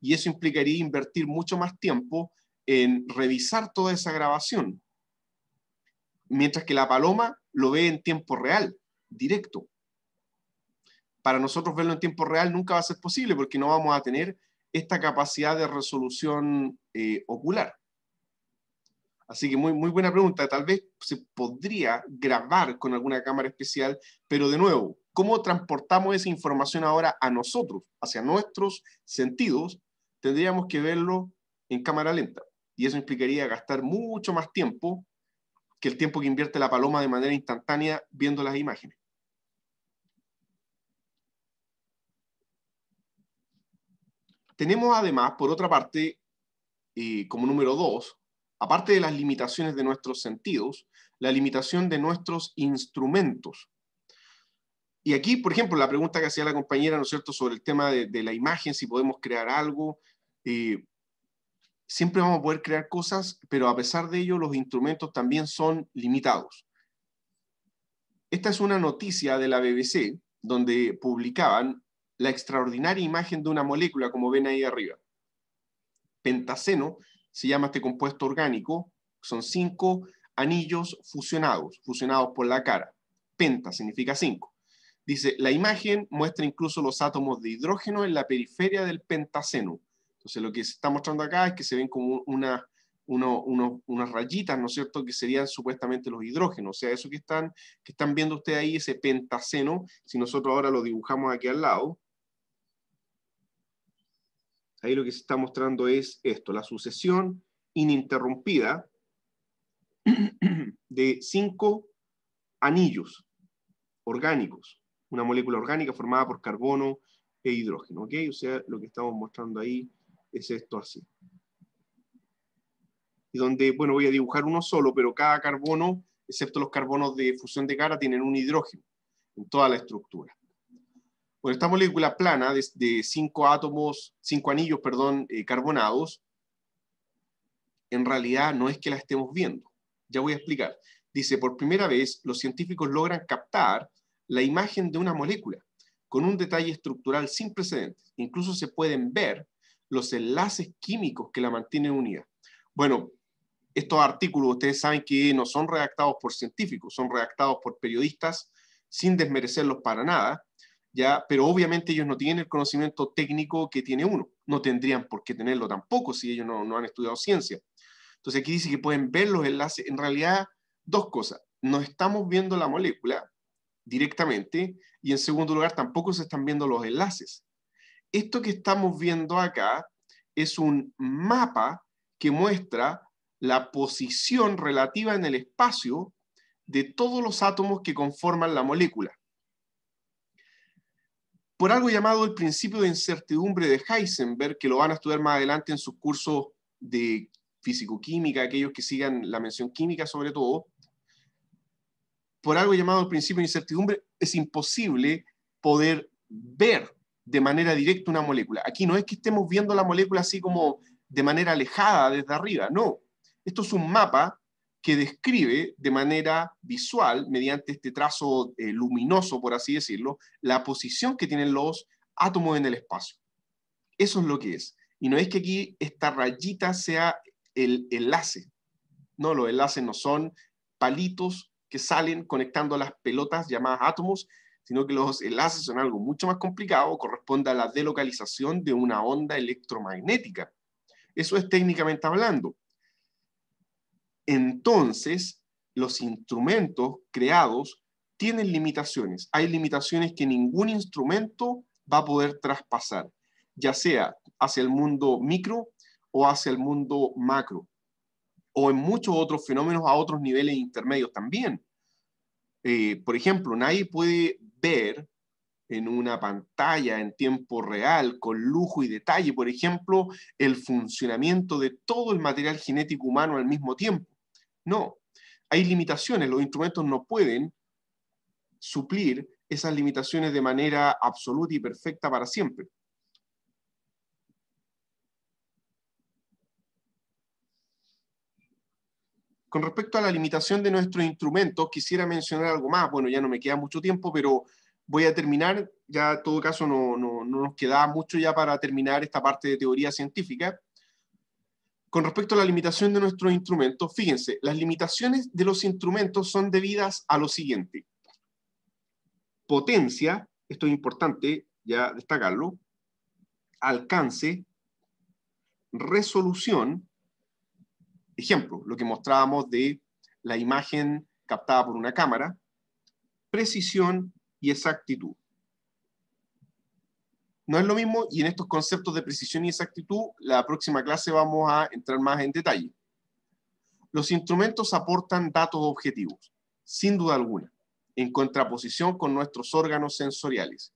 Y eso implicaría invertir mucho más tiempo en revisar toda esa grabación, mientras que la paloma lo ve en tiempo real, directo. Para nosotros verlo en tiempo real nunca va a ser posible porque no vamos a tener esta capacidad de resolución eh, ocular. Así que muy, muy buena pregunta. Tal vez se podría grabar con alguna cámara especial, pero de nuevo, cómo transportamos esa información ahora a nosotros, hacia nuestros sentidos, tendríamos que verlo en cámara lenta. Y eso implicaría gastar mucho más tiempo que el tiempo que invierte la paloma de manera instantánea viendo las imágenes. Tenemos además, por otra parte, eh, como número dos, aparte de las limitaciones de nuestros sentidos, la limitación de nuestros instrumentos. Y aquí, por ejemplo, la pregunta que hacía la compañera, ¿no es cierto?, sobre el tema de, la imagen, si podemos crear algo. siempre vamos a poder crear cosas, pero a pesar de ello, los instrumentos también son limitados. Esta es una noticia de la BBC, donde publicaban la extraordinaria imagen de una molécula, como ven ahí arriba. Pentaceno se llama este compuesto orgánico, son cinco anillos fusionados, fusionados por la cara. Penta significa cinco. Dice, la imagen muestra incluso los átomos de hidrógeno en la periferia del pentaceno. Entonces lo que se está mostrando acá es que se ven como una, unas rayitas, ¿no es cierto?, que serían supuestamente los hidrógenos. O sea, eso que están, que están viendo ustedes ahí, ese pentaceno, si nosotros ahora lo dibujamos aquí al lado, ahí lo que se está mostrando es esto, la sucesión ininterrumpida de cinco anillos orgánicos una molécula orgánica formada por carbono e hidrógeno. ¿ok? O sea, lo que estamos mostrando ahí es esto así. Y donde, bueno, voy a dibujar uno solo, pero cada carbono, excepto los carbonos de fusión de cara, tienen un hidrógeno en toda la estructura. Bueno, esta molécula plana de, cinco átomos, cinco anillos, perdón, eh, carbonados, en realidad no es que la estemos viendo. Ya voy a explicar. Dice, por primera vez, los científicos logran captar la imagen de una molécula con un detalle estructural sin precedentes. Incluso se pueden ver los enlaces químicos que la mantienen unida. Bueno, estos artículos ustedes saben que no son redactados por científicos, son redactados por periodistas sin desmerecerlos para nada, ya, pero obviamente ellos no tienen el conocimiento técnico que tiene uno, no tendrían por qué tenerlo tampoco si ellos no, no han estudiado ciencia. Entonces aquí dice que pueden ver los enlaces, en realidad dos cosas, no estamos viendo la molécula, directamente y en segundo lugar tampoco se están viendo los enlaces. Esto que estamos viendo acá es un mapa que muestra la posición relativa en el espacio de todos los átomos que conforman la molécula. Por algo llamado el principio de incertidumbre de Heisenberg, que lo van a estudiar más adelante en sus cursos de físicoquímica, aquellos que sigan la mención química sobre todo, por algo llamado el principio de incertidumbre, es imposible poder ver de manera directa una molécula. Aquí no es que estemos viendo la molécula así como de manera alejada desde arriba, no. Esto es un mapa que describe de manera visual, mediante este trazo eh, luminoso, por así decirlo, la posición que tienen los átomos en el espacio. Eso es lo que es. Y no es que aquí esta rayita sea el enlace. No, los enlaces no son palitos salen conectando las pelotas llamadas átomos, sino que los enlaces son algo mucho más complicado, corresponde a la delocalización de una onda electromagnética. Eso es técnicamente hablando. Entonces, los instrumentos creados tienen limitaciones. Hay limitaciones que ningún instrumento va a poder traspasar, ya sea hacia el mundo micro o hacia el mundo macro, o en muchos otros fenómenos a otros niveles intermedios también. Eh, por ejemplo, nadie puede ver en una pantalla en tiempo real, con lujo y detalle, por ejemplo, el funcionamiento de todo el material genético humano al mismo tiempo. No, hay limitaciones, los instrumentos no pueden suplir esas limitaciones de manera absoluta y perfecta para siempre. Con respecto a la limitación de nuestros instrumentos, quisiera mencionar algo más. Bueno, ya no me queda mucho tiempo, pero voy a terminar. Ya, en todo caso, no, nos queda mucho ya para terminar esta parte de teoría científica. Con respecto a la limitación de nuestros instrumentos, fíjense, las limitaciones de los instrumentos son debidas a lo siguiente. Potencia, esto es importante ya destacarlo, alcance, resolución, ejemplo, lo que mostrábamos de la imagen captada por una cámara, precisión y exactitud. No es lo mismo y en estos conceptos de precisión y exactitud, la próxima clase vamos a entrar más en detalle. Los instrumentos aportan datos objetivos, sin duda alguna, en contraposición con nuestros órganos sensoriales.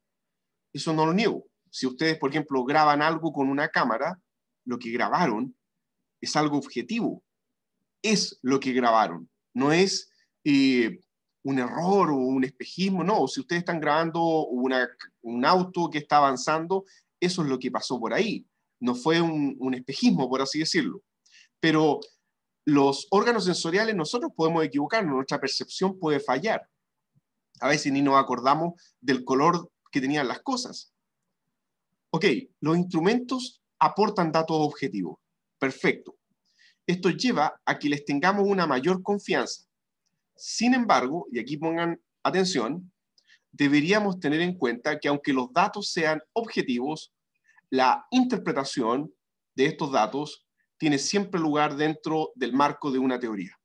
Eso no lo niego. Si ustedes, por ejemplo, graban algo con una cámara, lo que grabaron es algo objetivo, es lo que grabaron, no es eh, un error o un espejismo, no, si ustedes están grabando un auto que está avanzando, eso es lo que pasó por ahí, no fue un, un espejismo, por así decirlo. Pero los órganos sensoriales nosotros podemos equivocarnos, nuestra percepción puede fallar. A veces ni nos acordamos del color que tenían las cosas. Ok, los instrumentos aportan datos objetivos. Perfecto. Esto lleva a que les tengamos una mayor confianza. Sin embargo, y aquí pongan atención, deberíamos tener en cuenta que aunque los datos sean objetivos, la interpretación de estos datos tiene siempre lugar dentro del marco de una teoría.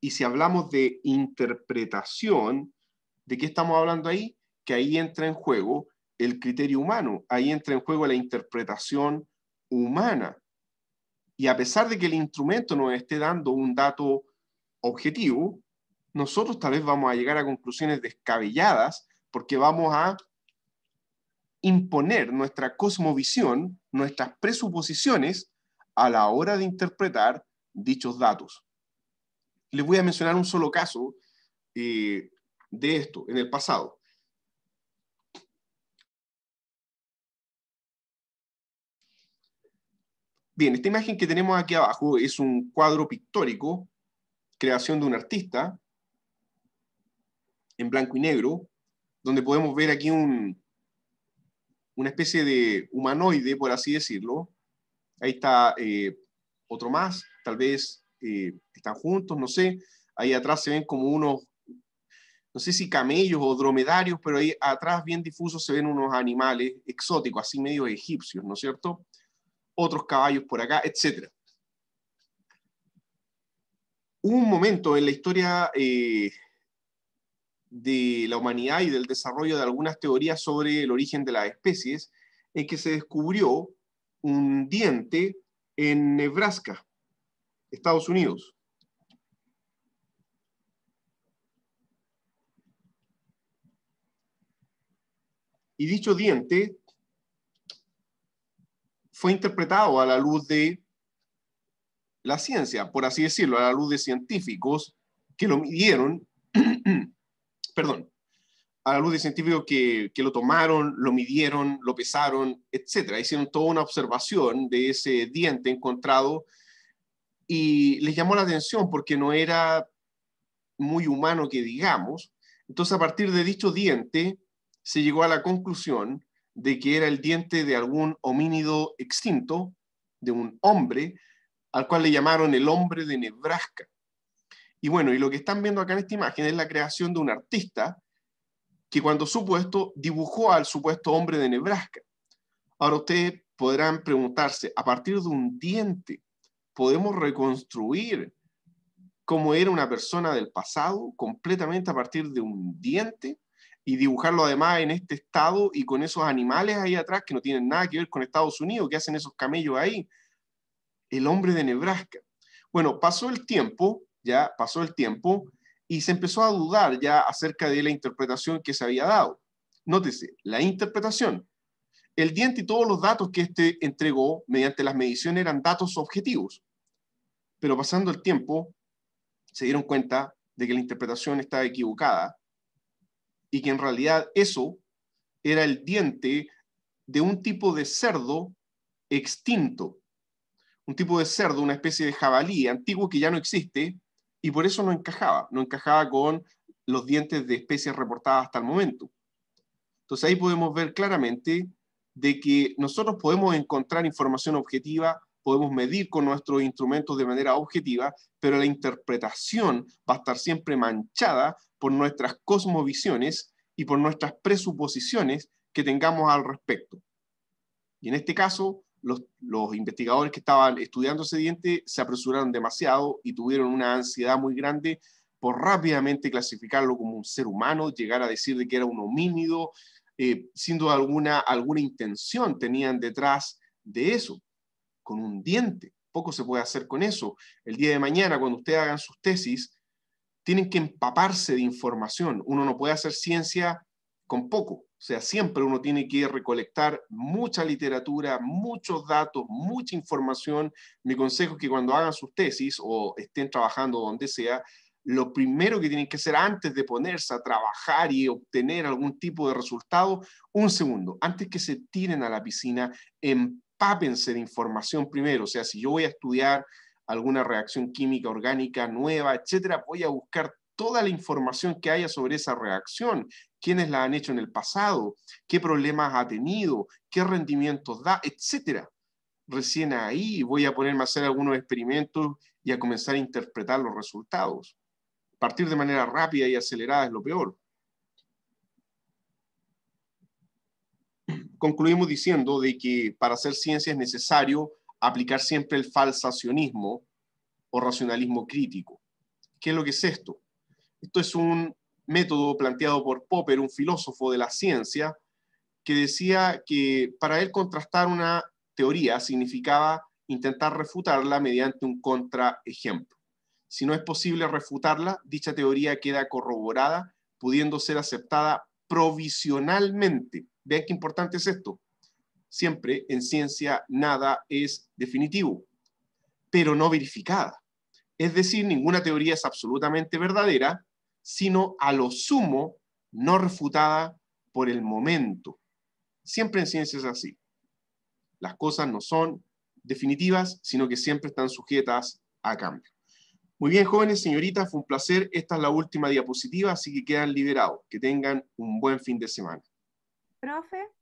Y si hablamos de interpretación, ¿de qué estamos hablando ahí? Que ahí entra en juego el criterio humano, ahí entra en juego la interpretación humana. Y a pesar de que el instrumento nos esté dando un dato objetivo, nosotros tal vez vamos a llegar a conclusiones descabelladas porque vamos a imponer nuestra cosmovisión, nuestras presuposiciones a la hora de interpretar dichos datos. Les voy a mencionar un solo caso eh, de esto en el pasado. Bien, esta imagen que tenemos aquí abajo es un cuadro pictórico, creación de un artista, en blanco y negro, donde podemos ver aquí una especie de humanoide, por así decirlo. Ahí está eh, otro más, tal vez eh, están juntos, no sé. Ahí atrás se ven como unos, no sé si camellos o dromedarios, pero ahí atrás bien difusos se ven unos animales exóticos, así medio egipcios, ¿no es cierto? otros caballos por acá, etc. un momento en la historia eh, de la humanidad y del desarrollo de algunas teorías sobre el origen de las especies en que se descubrió un diente en Nebraska, Estados Unidos. Y dicho diente fue interpretado a la luz de la ciencia, por así decirlo, a la luz de científicos que lo midieron, perdón, a la luz de científicos que, que, lo tomaron, lo midieron, lo pesaron, etc. Hicieron toda una observación de ese diente encontrado y les llamó la atención porque no era muy humano que digamos. Entonces, a partir de dicho diente, se llegó a la conclusión de que era el diente de algún homínido extinto, de un hombre, al cual le llamaron el hombre de Nebraska. Y bueno, y lo que están viendo acá en esta imagen es la creación de un artista que cuando supuesto dibujó al supuesto hombre de Nebraska. Ahora ustedes podrán preguntarse, a partir de un diente, ¿podemos reconstruir cómo era una persona del pasado completamente a partir de un diente? y dibujarlo además en este estado y con esos animales ahí atrás que no tienen nada que ver con Estados Unidos, que hacen esos camellos ahí. El hombre de Nebraska. Bueno, pasó el tiempo, ya pasó el tiempo, y se empezó a dudar ya acerca de la interpretación que se había dado. Nótese, la interpretación. El diente y todos los datos que este entregó mediante las mediciones eran datos objetivos. Pero pasando el tiempo, se dieron cuenta de que la interpretación estaba equivocada y que en realidad eso era el diente de un tipo de cerdo extinto, un tipo de cerdo, una especie de jabalí antiguo que ya no existe y por eso no encajaba, no encajaba con los dientes de especies reportadas hasta el momento. Entonces ahí podemos ver claramente de que nosotros podemos encontrar información objetiva, podemos medir con nuestros instrumentos de manera objetiva, pero la interpretación va a estar siempre manchada por nuestras cosmovisiones y por nuestras presuposiciones que tengamos al respecto. Y en este caso, los, investigadores que estaban estudiando ese diente se apresuraron demasiado y tuvieron una ansiedad muy grande por rápidamente clasificarlo como un ser humano, llegar a decir que era un homínido, eh, sin alguna, alguna intención tenían detrás de eso, con un diente. Poco se puede hacer con eso. El día de mañana, cuando ustedes hagan sus tesis, tienen que empaparse de información. Uno no puede hacer ciencia con poco. O sea, siempre uno tiene que recolectar mucha literatura, muchos datos, mucha información. Mi consejo es que cuando hagan sus tesis o estén trabajando donde sea, lo primero que tienen que hacer antes de ponerse a trabajar y obtener algún tipo de resultado, un segundo, antes que se tiren a la piscina, empápense de información primero. O sea, si yo voy a estudiar alguna reacción química orgánica nueva, etcétera, voy a buscar toda la información que haya sobre esa reacción, quiénes la han hecho en el pasado, qué problemas ha tenido, qué rendimientos da, etcétera. Recién ahí voy a ponerme a hacer algunos experimentos y a comenzar a interpretar los resultados. Partir de manera rápida y acelerada es lo peor. Concluimos diciendo de que para hacer ciencia es necesario aplicar siempre el falsacionismo o racionalismo crítico. ¿Qué es lo que es esto? Esto es un método planteado por Popper, un filósofo de la ciencia, que decía que para él contrastar una teoría significaba intentar refutarla mediante un contraejemplo. Si no es posible refutarla, dicha teoría queda corroborada, pudiendo ser aceptada provisionalmente. Vean qué importante es esto siempre en ciencia nada es definitivo, pero no verificada. Es decir, ninguna teoría es absolutamente verdadera, sino a lo sumo no refutada por el momento. Siempre en ciencia es así. Las cosas no son definitivas, sino que siempre están sujetas a cambio. Muy bien, jóvenes, señoritas, fue un placer. Esta es la última diapositiva, así que quedan liberados. Que tengan un buen fin de semana. Profe.